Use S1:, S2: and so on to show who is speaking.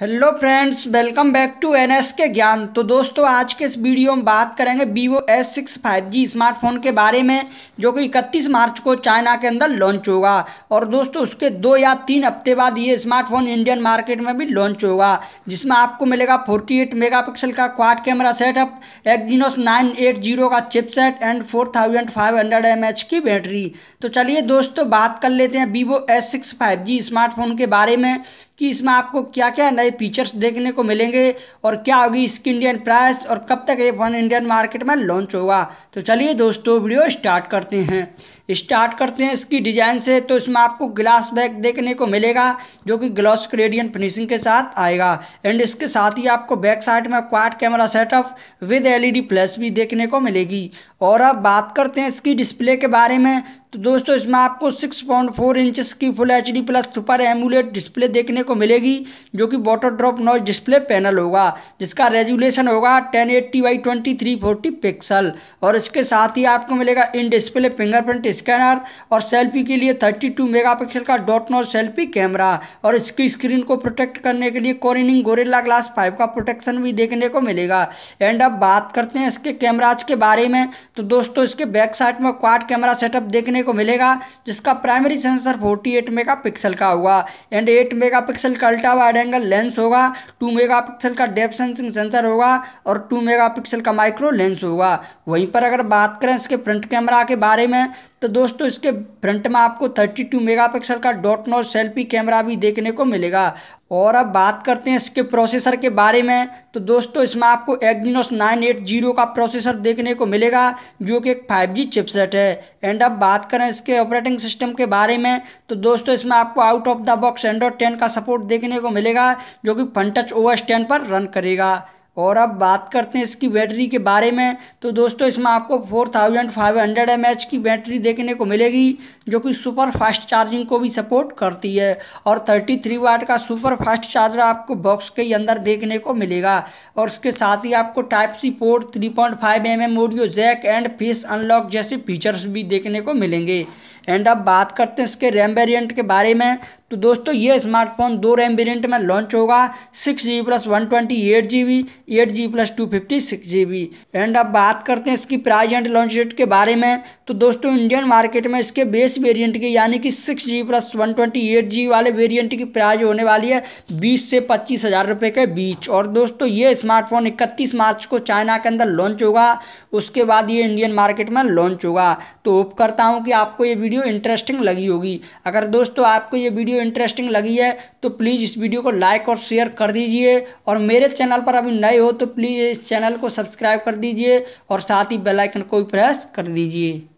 S1: hello friends welcome back to N S K Gyan तो दोस्तों आज के इस वीडियो में बात करेंगे Vivo S six five G smartphone के बारे में जो कि 31 मार्च को चाइना के अंदर लॉन्च होगा और दोस्तों उसके दो या तीन हफ्ते बाद ये स्मार्टफोन इंडियन मार्केट में भी लॉन्च होगा जिसमें आपको मिलेगा 48 मेगापिक्सल का quad camera setup Exynos nine eight zero का chipset and four thousand five hundred M H की बैटरी तो चलिए दोस्तों बात कर लेते हैं Vivo S six five G smartphone के बारे में कि इसमें आपको क्या क्या नए फीचर्स देखने को मिलेंगे और क्या होगी इसकी इंडियन प्राइस और कब तक ये वन इंडियन मार्केट में लॉन्च होगा तो चलिए दोस्तों वीडियो स्टार्ट करते हैं स्टार्ट करते हैं इसकी डिज़ाइन से तो इसमें आपको ग्लास बैग देखने को मिलेगा जो कि ग्लॉस क्रेडियन फिनिशिंग के साथ आएगा एंड इसके साथ ही आपको बैक साइड में quad camera setup with LED plus भी देखने को मिलेगी और अब बात करते हैं इसकी डिस्प्ले के बारे में तो दोस्तों इसमें आपको सिक्स पॉइंट फोर इंचज़ की full H D plus super AMOLED display देखने को मिलेगी जो कि water drop notch display panel होगा जिसका रेजुलेशन होगा ten eighty by twenty three forty pixel और इसके साथ ही आपको मिलेगा इन डिस्प्ले फिंगरप्रिंट स्कैनर और सेल्फी के लिए थर्टी टू मेगा पिक्सल का डॉट नॉज सेल्फी कैमरा और इसकी स्क्रीन को प्रोटेक्ट करने के लिए कोरिनिंग गोरेला ग्लास फाइव का प्रोटेक्शन भी देखने को मिलेगा एंड अब बात करते हैं इसके कैमराज के बारे में तो दोस्तों इसके बैक साइड में क्वाड कैमरा सेटअप देखने देखने को मिलेगा जिसका प्राइमरी सेंसर 48 पिक्सल का होगा एंड 8 मेगापिक्सल का अल्ट्रा वाइड एंगल लेंस होगा 2 मेगापिक्सल का डेप सेंसिंग सेंसर होगा और 2 मेगापिक्सल का माइक्रो लेंस होगा वहीं पर अगर बात करें इसके फ्रंट कैमरा के बारे में तो दोस्तों इसके फ्रंट में आपको 32 मेगापिक्सल का डॉट नोट सेल्फी कैमरा भी देखने को मिलेगा और अब बात करते हैं इसके प्रोसेसर के बारे में तो दोस्तों इसमें आपको एग्जीनोस 980 का प्रोसेसर देखने को मिलेगा जो कि एक 5G चिपसेट है एंड अब बात करें इसके ऑपरेटिंग सिस्टम के बारे में तो दोस्तों इसमें आपको out of the box Android ten का सपोर्ट देखने को मिलेगा जो कि टच ओ एस टेन पर रन करेगा और अब बात करते हैं इसकी बैटरी के बारे में तो दोस्तों इसमें आपको 4500 thousand five hundred M H की बैटरी देखने को मिलेगी जो कि सुपर फास्ट चार्जिंग को भी सपोर्ट करती है और 33 थ्री वाट का सुपर फास्ट चार्जर आपको बॉक्स के अंदर देखने को मिलेगा और उसके साथ ही आपको type C port 3.5 point M audio jack and face unlock जैसे फीचर्स भी देखने को मिलेंगे एंड अब बात करते हैं इसके रैम वेरियंट के बारे में तो दोस्तों ये स्मार्टफोन दो रैम वेरियंट में लॉन्च होगा six G plus one twenty eight G B eight G plus two fifty six G B and अब बात करते हैं इसकी प्राइस एंड लॉन्च डेट के बारे में तो दोस्तों इंडियन मार्केट में इसके बेस वेरिएंट की यानी कि six G plus one twenty eight G वाले वेरियंट की प्राइज होने वाली है बीस से पच्चीस हज़ार रुपये के बीच और दोस्तों ये स्मार्टफोन इकतीस मार्च को चाइना के अंदर लॉन्च होगा उसके बाद ये इंडियन मार्केट में लॉन्च होगा तो होप करता हूँ कि आपको ये वीडियो इंटरेस्टिंग लगी होगी अगर दोस्तों आपको ये वीडियो वीडियो इंटरेस्टिंग लगी है तो प्लीज़ इस वीडियो को लाइक और शेयर कर दीजिए और मेरे चैनल पर अभी नए हो तो प्लीज़ इस चैनल को सब्सक्राइब कर दीजिए और साथ ही बेलाइकन को भी प्रेस कर दीजिए